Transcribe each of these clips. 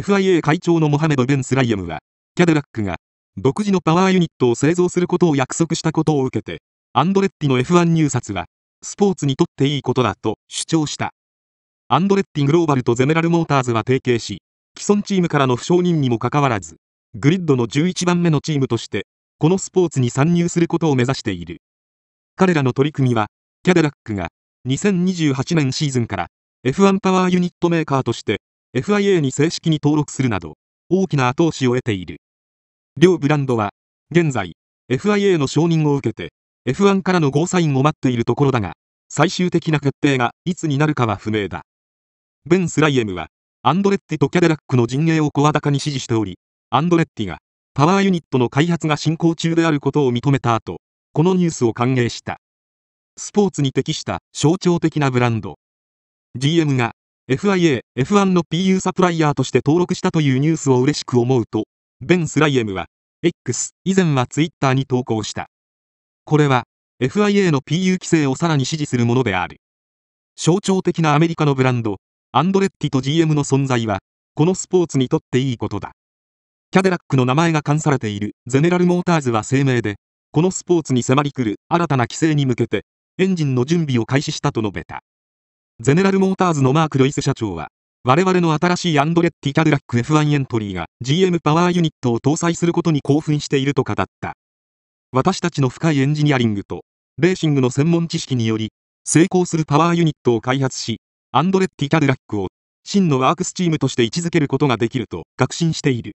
FIA 会長のモハメド・ベン・スライエムは、キャデラックが、独自のパワーユニットを製造することを約束したことを受けて、アンドレッティの F1 入札は、スポーツにとっていいことだと主張した。アンドレッティグローバルとゼネラルモーターズは提携し、既存チームからの不承認にもかかわらず、グリッドの11番目のチームとして、このスポーツに参入することを目指している。彼らの取り組みは、キャデラックが2028年シーズンから F1 パワーユニットメーカーとして FIA に正式に登録するなど、大きな後押しを得ている。両ブランドは、現在、FIA の承認を受けて、F1 からのゴーサインを待っているところだが、最終的な決定がいつになるかは不明だ。ベン・スライエムは、アンドレッティとキャデラックの陣営を声高に支持しており、アンドレッティが、パワーユニットの開発が進行中であることを認めた後、このニュースを歓迎した。スポーツに適した象徴的なブランド。GM が FIA、F1 の PU サプライヤーとして登録したというニュースを嬉しく思うと、ベン・スライエムは、X、以前は Twitter に投稿した。これは、FIA の PU 規制をさらに支持するものである。象徴的なアメリカのブランド、アンドレッティと GM の存在は、このスポーツにとっていいことだ。キャデラックの名前が冠されているゼネラル・モーターズは声明で、このスポーツに迫り来る新たな規制に向けて、エンジンの準備を開始したと述べた。ゼネラルモーターズのマーク・ルイス社長は、我々の新しいアンドレッティ・キャドラック F1 エントリーが GM パワーユニットを搭載することに興奮していると語った。私たちの深いエンジニアリングと、レーシングの専門知識により、成功するパワーユニットを開発し、アンドレッティ・キャドラックを真のワークスチームとして位置づけることができると確信している。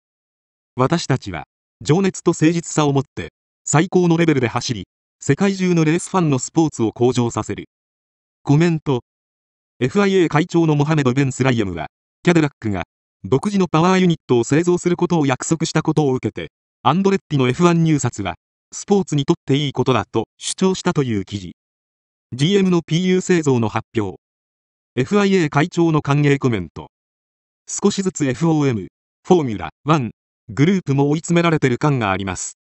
私たちは、情熱と誠実さを持って、最高のレベルで走り、世界中のレースファンのスポーツを向上させる。コメント FIA 会長のモハメド・ベン・スライエムは、キャデラックが、独自のパワーユニットを製造することを約束したことを受けて、アンドレッティの F1 入札は、スポーツにとっていいことだと主張したという記事。GM の PU 製造の発表。FIA 会長の歓迎コメント。少しずつ FOM、フォーミュラ1、グループも追い詰められてる感があります。